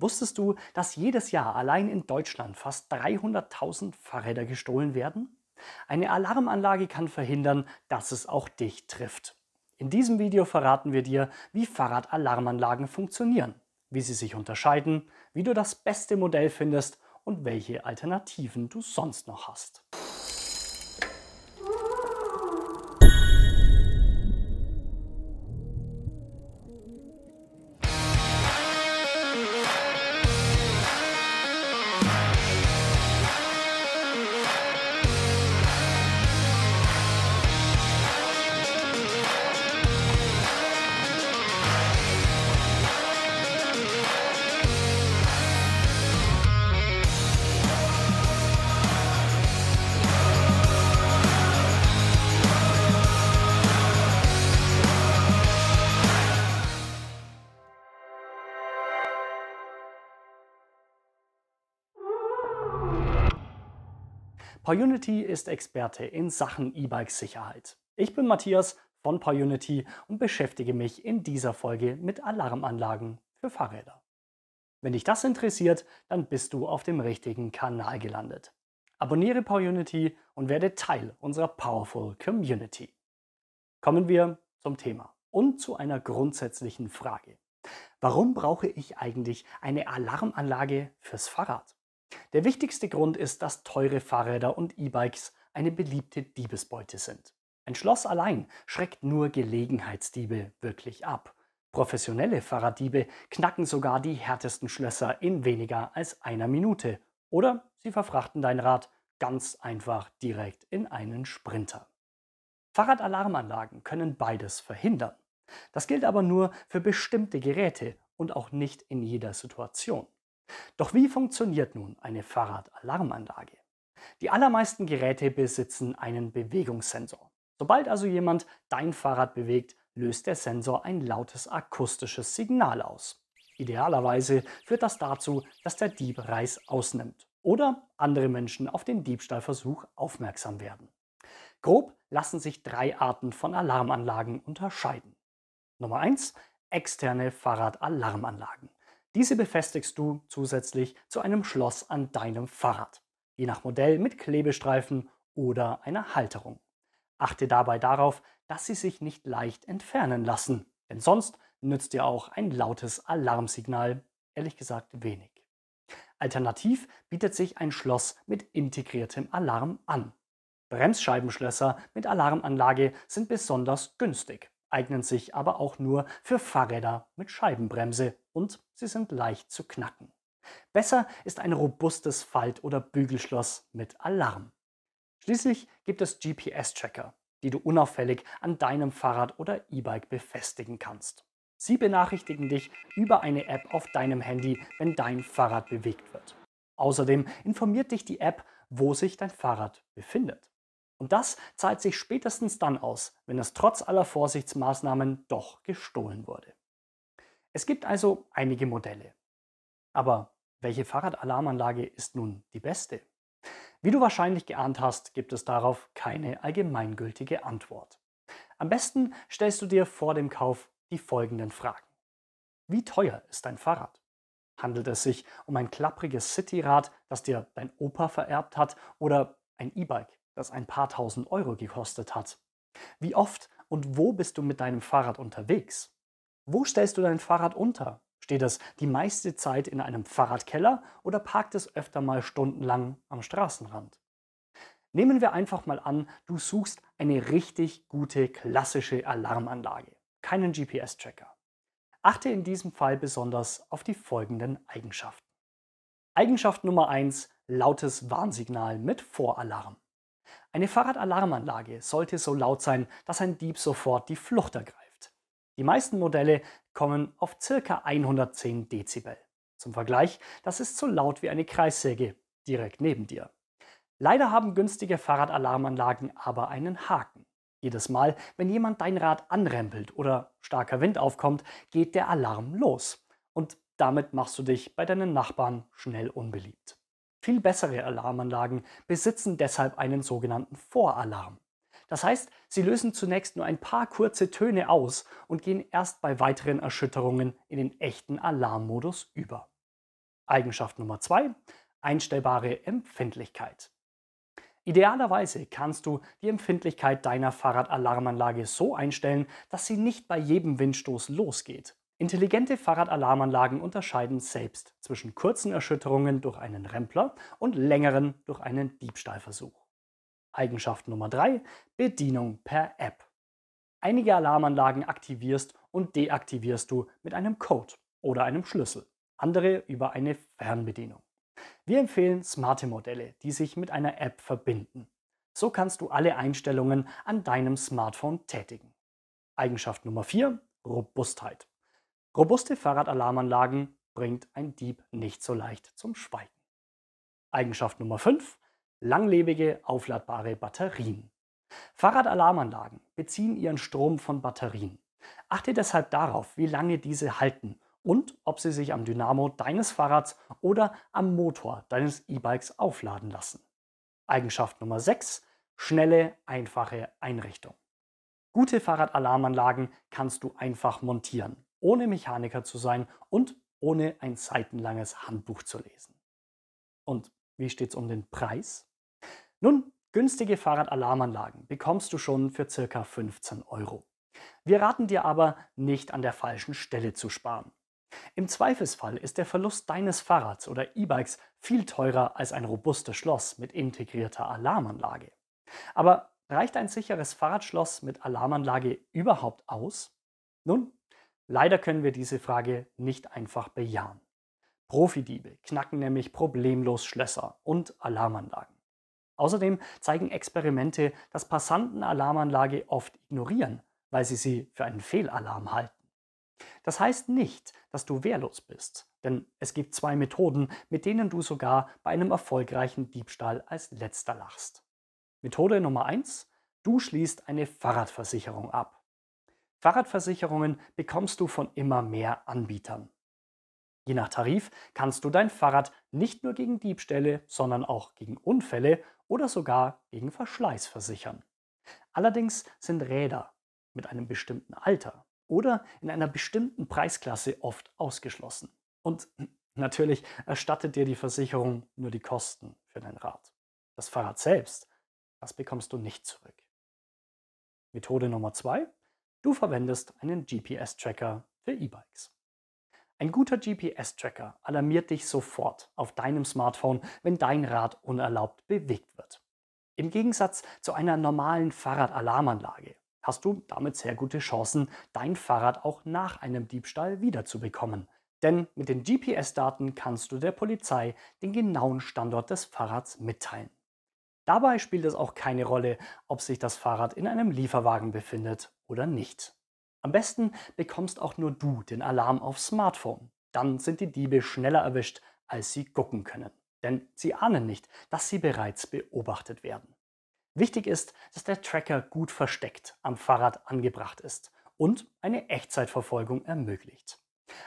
Wusstest du, dass jedes Jahr allein in Deutschland fast 300.000 Fahrräder gestohlen werden? Eine Alarmanlage kann verhindern, dass es auch dich trifft. In diesem Video verraten wir dir, wie Fahrradalarmanlagen funktionieren, wie sie sich unterscheiden, wie du das beste Modell findest und welche Alternativen du sonst noch hast. PowerUnity ist Experte in Sachen E-Bike-Sicherheit. Ich bin Matthias von PowerUnity und beschäftige mich in dieser Folge mit Alarmanlagen für Fahrräder. Wenn dich das interessiert, dann bist du auf dem richtigen Kanal gelandet. Abonniere PowerUnity und werde Teil unserer Powerful Community. Kommen wir zum Thema und zu einer grundsätzlichen Frage. Warum brauche ich eigentlich eine Alarmanlage fürs Fahrrad? Der wichtigste Grund ist, dass teure Fahrräder und E-Bikes eine beliebte Diebesbeute sind. Ein Schloss allein schreckt nur Gelegenheitsdiebe wirklich ab. Professionelle Fahrraddiebe knacken sogar die härtesten Schlösser in weniger als einer Minute. Oder sie verfrachten dein Rad ganz einfach direkt in einen Sprinter. Fahrradalarmanlagen können beides verhindern. Das gilt aber nur für bestimmte Geräte und auch nicht in jeder Situation. Doch wie funktioniert nun eine Fahrradalarmanlage? Die allermeisten Geräte besitzen einen Bewegungssensor. Sobald also jemand dein Fahrrad bewegt, löst der Sensor ein lautes akustisches Signal aus. Idealerweise führt das dazu, dass der Dieb Reis ausnimmt oder andere Menschen auf den Diebstahlversuch aufmerksam werden. Grob lassen sich drei Arten von Alarmanlagen unterscheiden. Nummer eins: Externe Fahrradalarmanlagen. Diese befestigst du zusätzlich zu einem Schloss an deinem Fahrrad, je nach Modell mit Klebestreifen oder einer Halterung. Achte dabei darauf, dass sie sich nicht leicht entfernen lassen, denn sonst nützt dir auch ein lautes Alarmsignal ehrlich gesagt wenig. Alternativ bietet sich ein Schloss mit integriertem Alarm an. Bremsscheibenschlösser mit Alarmanlage sind besonders günstig eignen sich aber auch nur für Fahrräder mit Scheibenbremse und sie sind leicht zu knacken. Besser ist ein robustes Falt- oder Bügelschloss mit Alarm. Schließlich gibt es GPS-Tracker, die du unauffällig an deinem Fahrrad oder E-Bike befestigen kannst. Sie benachrichtigen dich über eine App auf deinem Handy, wenn dein Fahrrad bewegt wird. Außerdem informiert dich die App, wo sich dein Fahrrad befindet. Und das zahlt sich spätestens dann aus, wenn es trotz aller Vorsichtsmaßnahmen doch gestohlen wurde. Es gibt also einige Modelle. Aber welche Fahrradalarmanlage ist nun die beste? Wie du wahrscheinlich geahnt hast, gibt es darauf keine allgemeingültige Antwort. Am besten stellst du dir vor dem Kauf die folgenden Fragen. Wie teuer ist dein Fahrrad? Handelt es sich um ein klappriges Cityrad, das dir dein Opa vererbt hat, oder ein E-Bike? das ein paar tausend Euro gekostet hat? Wie oft und wo bist du mit deinem Fahrrad unterwegs? Wo stellst du dein Fahrrad unter? Steht es die meiste Zeit in einem Fahrradkeller oder parkt es öfter mal stundenlang am Straßenrand? Nehmen wir einfach mal an, du suchst eine richtig gute klassische Alarmanlage, keinen GPS-Tracker. Achte in diesem Fall besonders auf die folgenden Eigenschaften. Eigenschaft Nummer 1, lautes Warnsignal mit Voralarm. Eine Fahrradalarmanlage sollte so laut sein, dass ein Dieb sofort die Flucht ergreift. Die meisten Modelle kommen auf ca. 110 Dezibel. Zum Vergleich, das ist so laut wie eine Kreissäge direkt neben dir. Leider haben günstige Fahrradalarmanlagen aber einen Haken. Jedes Mal, wenn jemand dein Rad anrempelt oder starker Wind aufkommt, geht der Alarm los. Und damit machst du dich bei deinen Nachbarn schnell unbeliebt. Viel bessere Alarmanlagen besitzen deshalb einen sogenannten Voralarm. Das heißt, sie lösen zunächst nur ein paar kurze Töne aus und gehen erst bei weiteren Erschütterungen in den echten Alarmmodus über. Eigenschaft Nummer zwei: Einstellbare Empfindlichkeit. Idealerweise kannst du die Empfindlichkeit deiner Fahrradalarmanlage so einstellen, dass sie nicht bei jedem Windstoß losgeht. Intelligente Fahrradalarmanlagen unterscheiden selbst zwischen kurzen Erschütterungen durch einen Rempler und längeren durch einen Diebstahlversuch. Eigenschaft Nummer 3: Bedienung per App. Einige Alarmanlagen aktivierst und deaktivierst du mit einem Code oder einem Schlüssel, andere über eine Fernbedienung. Wir empfehlen smarte Modelle, die sich mit einer App verbinden. So kannst du alle Einstellungen an deinem Smartphone tätigen. Eigenschaft Nummer 4: Robustheit. Robuste Fahrradalarmanlagen bringt ein Dieb nicht so leicht zum Schweigen. Eigenschaft Nummer 5. Langlebige aufladbare Batterien. Fahrradalarmanlagen beziehen ihren Strom von Batterien. Achte deshalb darauf, wie lange diese halten und ob sie sich am Dynamo deines Fahrrads oder am Motor deines E-Bikes aufladen lassen. Eigenschaft Nummer 6. Schnelle, einfache Einrichtung. Gute Fahrradalarmanlagen kannst du einfach montieren ohne Mechaniker zu sein und ohne ein seitenlanges Handbuch zu lesen. Und wie steht's um den Preis? Nun, günstige Fahrradalarmanlagen bekommst du schon für ca. 15 Euro. Wir raten dir aber, nicht an der falschen Stelle zu sparen. Im Zweifelsfall ist der Verlust deines Fahrrads oder E-Bikes viel teurer als ein robustes Schloss mit integrierter Alarmanlage. Aber reicht ein sicheres Fahrradschloss mit Alarmanlage überhaupt aus? Nun, Leider können wir diese Frage nicht einfach bejahen. Profidiebe knacken nämlich problemlos Schlösser und Alarmanlagen. Außerdem zeigen Experimente, dass Passanten Alarmanlage oft ignorieren, weil sie sie für einen Fehlalarm halten. Das heißt nicht, dass du wehrlos bist, denn es gibt zwei Methoden, mit denen du sogar bei einem erfolgreichen Diebstahl als letzter lachst. Methode Nummer eins: Du schließt eine Fahrradversicherung ab. Fahrradversicherungen bekommst du von immer mehr Anbietern. Je nach Tarif kannst du dein Fahrrad nicht nur gegen Diebstähle, sondern auch gegen Unfälle oder sogar gegen Verschleiß versichern. Allerdings sind Räder mit einem bestimmten Alter oder in einer bestimmten Preisklasse oft ausgeschlossen. Und natürlich erstattet dir die Versicherung nur die Kosten für dein Rad. Das Fahrrad selbst, das bekommst du nicht zurück. Methode Nummer zwei Du verwendest einen GPS-Tracker für E-Bikes. Ein guter GPS-Tracker alarmiert dich sofort auf deinem Smartphone, wenn dein Rad unerlaubt bewegt wird. Im Gegensatz zu einer normalen Fahrradalarmanlage hast du damit sehr gute Chancen, dein Fahrrad auch nach einem Diebstahl wiederzubekommen. Denn mit den GPS-Daten kannst du der Polizei den genauen Standort des Fahrrads mitteilen. Dabei spielt es auch keine Rolle, ob sich das Fahrrad in einem Lieferwagen befindet oder nicht. Am besten bekommst auch nur du den Alarm aufs Smartphone. Dann sind die Diebe schneller erwischt, als sie gucken können. Denn sie ahnen nicht, dass sie bereits beobachtet werden. Wichtig ist, dass der Tracker gut versteckt am Fahrrad angebracht ist und eine Echtzeitverfolgung ermöglicht.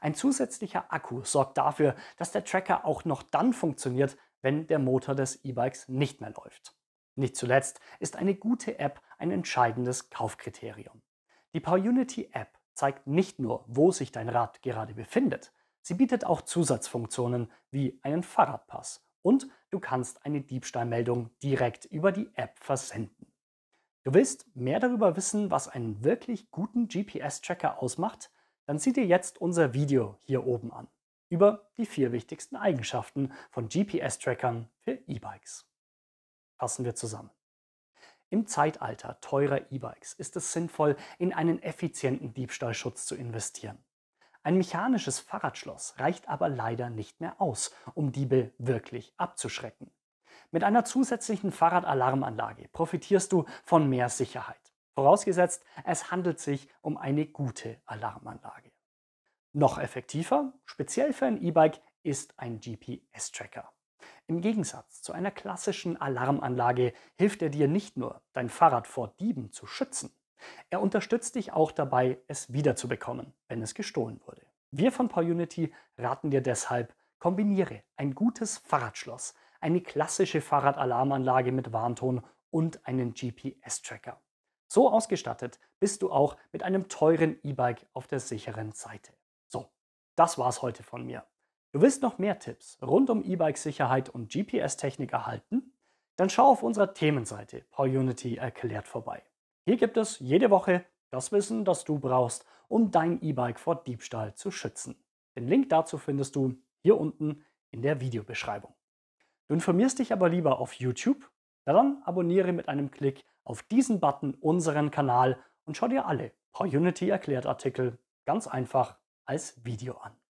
Ein zusätzlicher Akku sorgt dafür, dass der Tracker auch noch dann funktioniert, wenn der Motor des E-Bikes nicht mehr läuft. Nicht zuletzt ist eine gute App ein entscheidendes Kaufkriterium. Die PowerUnity App zeigt nicht nur, wo sich dein Rad gerade befindet, sie bietet auch Zusatzfunktionen wie einen Fahrradpass und du kannst eine Diebstahlmeldung direkt über die App versenden. Du willst mehr darüber wissen, was einen wirklich guten GPS-Tracker ausmacht? Dann sieh dir jetzt unser Video hier oben an über die vier wichtigsten Eigenschaften von GPS-Trackern für E-Bikes. Fassen wir zusammen. Im Zeitalter teurer E-Bikes ist es sinnvoll, in einen effizienten Diebstahlschutz zu investieren. Ein mechanisches Fahrradschloss reicht aber leider nicht mehr aus, um Diebe wirklich abzuschrecken. Mit einer zusätzlichen Fahrradalarmanlage profitierst du von mehr Sicherheit, vorausgesetzt es handelt sich um eine gute Alarmanlage. Noch effektiver, speziell für ein E-Bike, ist ein GPS-Tracker. Im Gegensatz zu einer klassischen Alarmanlage hilft er dir nicht nur, dein Fahrrad vor Dieben zu schützen, er unterstützt dich auch dabei, es wiederzubekommen, wenn es gestohlen wurde. Wir von PowerUnity raten dir deshalb, kombiniere ein gutes Fahrradschloss, eine klassische Fahrradalarmanlage mit Warnton und einen GPS-Tracker. So ausgestattet bist du auch mit einem teuren E-Bike auf der sicheren Seite. Das war's heute von mir. Du willst noch mehr Tipps rund um E-Bike-Sicherheit und GPS-Technik erhalten? Dann schau auf unserer Themenseite PaulUnity erklärt vorbei. Hier gibt es jede Woche das Wissen, das du brauchst, um dein E-Bike vor Diebstahl zu schützen. Den Link dazu findest du hier unten in der Videobeschreibung. Du informierst dich aber lieber auf YouTube? Dann abonniere mit einem Klick auf diesen Button unseren Kanal und schau dir alle PowerUnity erklärt Artikel ganz einfach als Video an.